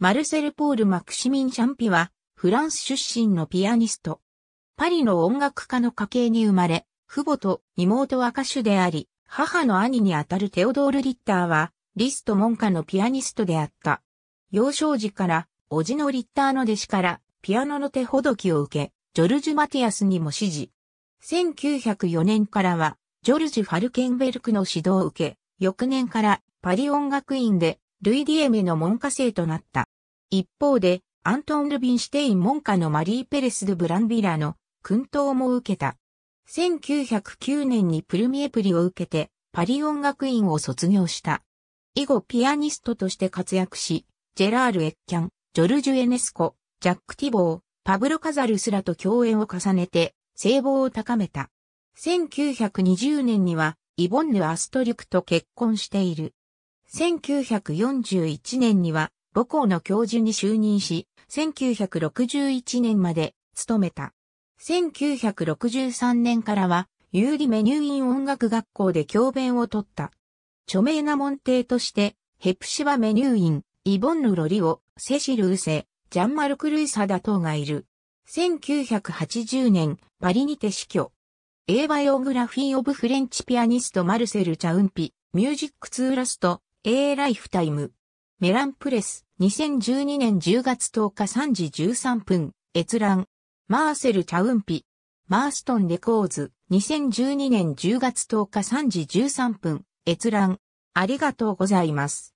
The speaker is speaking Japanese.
マルセル・ポール・マクシミン・シャンピは、フランス出身のピアニスト。パリの音楽家の家系に生まれ、父母と妹は歌手であり、母の兄にあたるテオドール・リッターは、リスト門下のピアニストであった。幼少時から、叔父のリッターの弟子から、ピアノの手ほどきを受け、ジョルジュ・マティアスにも指示。1904年からは、ジョルジュ・ファルケンベルクの指導を受け、翌年からパリ音楽院でルイ・ディエメの門下生となった。一方で、アントン・ルビンシュテイン門下のマリー・ペレス・ドゥ・ブランビラの訓導も受けた。1909年にプルミエプリを受けてパリ音楽院を卒業した。以後ピアニストとして活躍し、ジェラール・エッキャン、ジョルジュ・エネスコ、ジャック・ティボー、パブロ・カザルスらと共演を重ねて、性望を高めた。1920年には、イボンヌ・アストリュクと結婚している。1941年には母校の教授に就任し、1961年まで勤めた。1963年からは、有利メニューイン音楽学校で教鞭を取った。著名な門弟として、ヘプシバメニューイン、イボンヌ・ロリオ、セシル・ウセ、ジャンマルク・ルイサダ等がいる。1980年、パリにて死去。A バイオグラフィー・オブ・フレンチ・ピアニスト・マルセル・チャウンピ、ミュージック・ツーラスト、A ライフタイム。メランプレス、2012年10月10日3時13分、閲覧。マーセル・チャウンピ。マーストン・レコーズ、2012年10月10日3時13分、閲覧。ありがとうございます。